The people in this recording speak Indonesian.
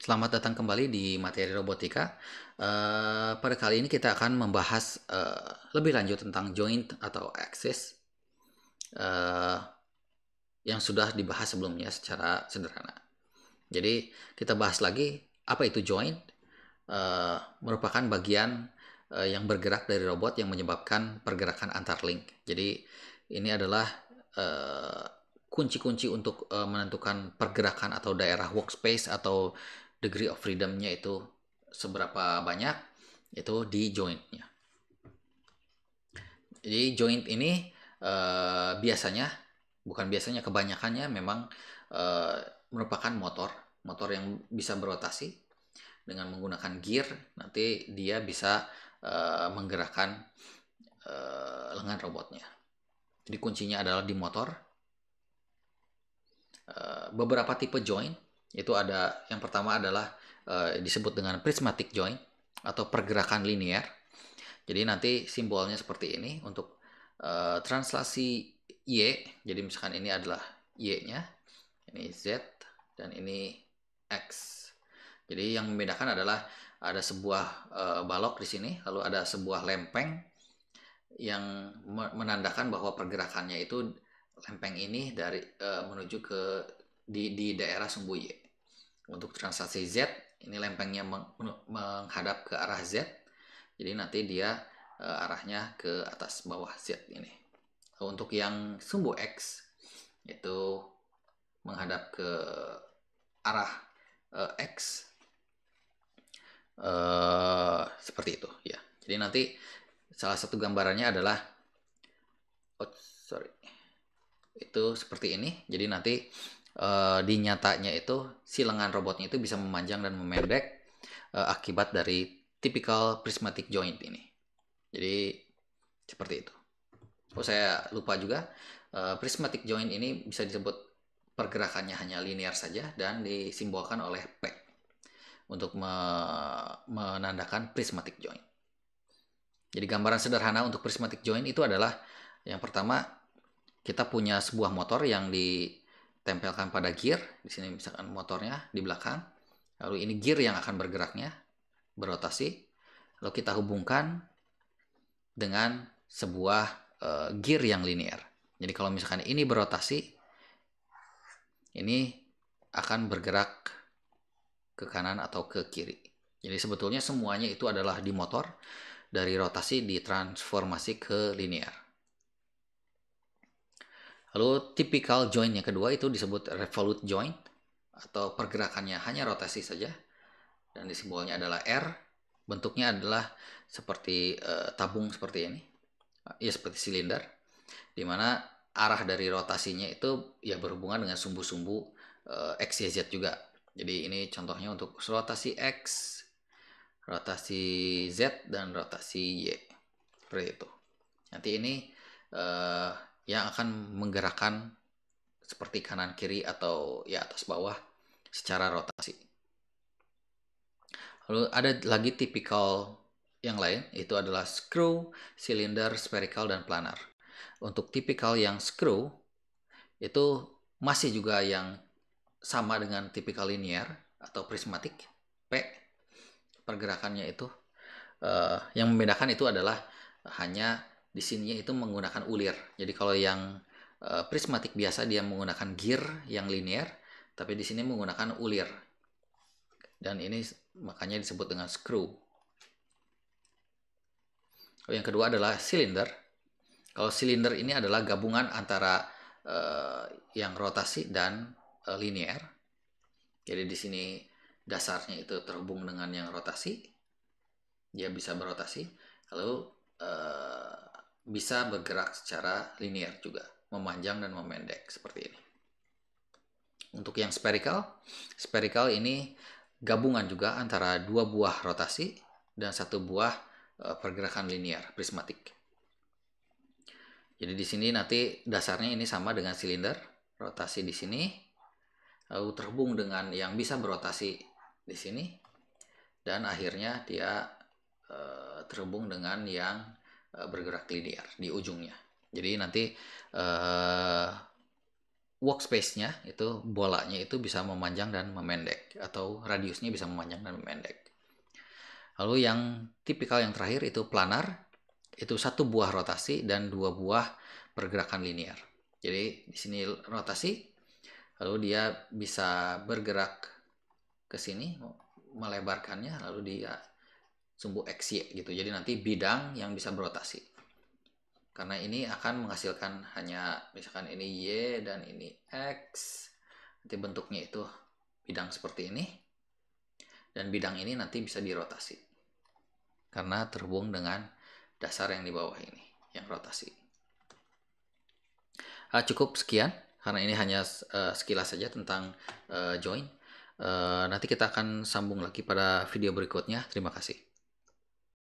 Selamat datang kembali di materi robotika. Uh, pada kali ini kita akan membahas uh, lebih lanjut tentang joint atau axis uh, yang sudah dibahas sebelumnya secara sederhana. Jadi kita bahas lagi apa itu joint. Uh, merupakan bagian uh, yang bergerak dari robot yang menyebabkan pergerakan antar link. Jadi ini adalah kunci-kunci uh, untuk uh, menentukan pergerakan atau daerah workspace atau degree of freedomnya itu seberapa banyak itu di jointnya. Jadi joint ini eh, biasanya bukan biasanya kebanyakannya memang eh, merupakan motor motor yang bisa berotasi dengan menggunakan gear nanti dia bisa eh, menggerakkan eh, lengan robotnya. Jadi kuncinya adalah di motor. Eh, beberapa tipe joint itu ada yang pertama adalah e, disebut dengan prismatic joint atau pergerakan linear. Jadi nanti simbolnya seperti ini untuk e, translasi y. Jadi misalkan ini adalah y-nya, ini z dan ini x. Jadi yang membedakan adalah ada sebuah e, balok di sini, lalu ada sebuah lempeng yang menandakan bahwa pergerakannya itu lempeng ini dari e, menuju ke di, di daerah y Untuk transaksi Z, ini lempengnya menghadap ke arah Z. Jadi nanti dia e, arahnya ke atas bawah Z ini. Untuk yang sumbu X, itu menghadap ke arah e, X. E, seperti itu ya. Jadi nanti salah satu gambarannya adalah oh, sorry itu seperti ini. Jadi nanti uh, di nyatanya itu si lengan robotnya itu bisa memanjang dan memendek uh, akibat dari typical prismatic joint ini. Jadi seperti itu. Oh saya lupa juga uh, prismatic joint ini bisa disebut pergerakannya hanya linear saja dan disimbolkan oleh P untuk me menandakan prismatic joint. Jadi gambaran sederhana untuk prismatic joint itu adalah yang pertama kita punya sebuah motor yang di tempelkan pada gear. Di sini misalkan motornya di belakang. Lalu ini gear yang akan bergeraknya, berotasi. Lalu kita hubungkan dengan sebuah uh, gear yang linear. Jadi kalau misalkan ini berotasi, ini akan bergerak ke kanan atau ke kiri. Jadi sebetulnya semuanya itu adalah di motor dari rotasi ditransformasi ke linear. Lalu tipikal join yang kedua itu disebut revolute joint atau pergerakannya hanya rotasi saja dan simbolnya adalah R bentuknya adalah seperti e, tabung seperti ini ya seperti silinder di mana arah dari rotasinya itu ya berhubungan dengan sumbu-sumbu e, X, Y, Z juga jadi ini contohnya untuk rotasi X rotasi Z dan rotasi Y seperti itu nanti ini uh, yang akan menggerakkan seperti kanan kiri atau ya atas bawah secara rotasi. Lalu ada lagi tipikal yang lain itu adalah screw, silinder, spherical dan planar. Untuk tipikal yang screw itu masih juga yang sama dengan tipikal linear atau prismatik P pergerakannya itu uh, yang membedakan itu adalah hanya di sininya itu menggunakan ulir. Jadi kalau yang uh, prismatik biasa dia menggunakan gear yang linear, tapi di sini menggunakan ulir. Dan ini makanya disebut dengan screw. Oh, yang kedua adalah silinder. Kalau silinder ini adalah gabungan antara uh, yang rotasi dan uh, linear. Jadi di sini dasarnya itu terhubung dengan yang rotasi, dia bisa berotasi. Lalu uh, bisa bergerak secara linear juga, memanjang dan memendek seperti ini. Untuk yang spherical, spherical ini gabungan juga antara dua buah rotasi dan satu buah eh, pergerakan linear prismatik. Jadi di sini nanti dasarnya ini sama dengan silinder, rotasi di sini, lalu terhubung dengan yang bisa berotasi di sini, dan akhirnya dia eh, terhubung dengan yang Eh, bergerak linear di ujungnya. Jadi nanti uh, workspace-nya itu bolanya itu bisa memanjang dan memendek atau radiusnya bisa memanjang dan memendek. Lalu yang tipikal yang terakhir itu planar, itu satu buah rotasi dan dua buah pergerakan linear. Jadi di sini rotasi, lalu dia bisa bergerak ke sini melebarkannya, lalu dia sumbu x y gitu. Jadi nanti bidang yang bisa berotasi. Karena ini akan menghasilkan hanya misalkan ini Y dan ini X. Nanti bentuknya itu bidang seperti ini. Dan bidang ini nanti bisa dirotasi. Karena terhubung dengan dasar yang di bawah ini, yang rotasi. Nah, cukup sekian, karena ini hanya uh, sekilas saja tentang uh, join. Uh, nanti kita akan sambung lagi pada video berikutnya. Terima kasih.